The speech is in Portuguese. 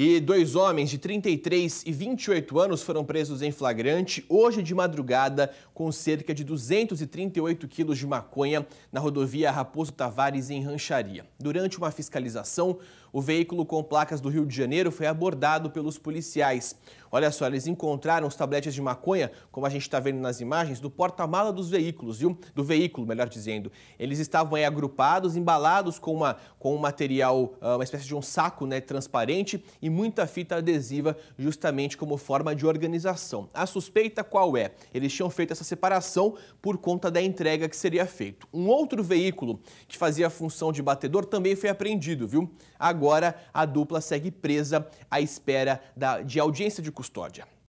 E dois homens de 33 e 28 anos foram presos em flagrante hoje de madrugada com cerca de 238 quilos de maconha na rodovia Raposo Tavares, em Rancharia. Durante uma fiscalização, o veículo com placas do Rio de Janeiro foi abordado pelos policiais. Olha só, eles encontraram os tabletes de maconha, como a gente está vendo nas imagens, do porta-mala dos veículos, viu? Do veículo, melhor dizendo. Eles estavam aí agrupados, embalados com, uma, com um material, ah, uma espécie de um saco né, transparente e e muita fita adesiva, justamente como forma de organização. A suspeita qual é? Eles tinham feito essa separação por conta da entrega que seria feita. Um outro veículo que fazia a função de batedor também foi apreendido, viu? Agora a dupla segue presa à espera da, de audiência de custódia.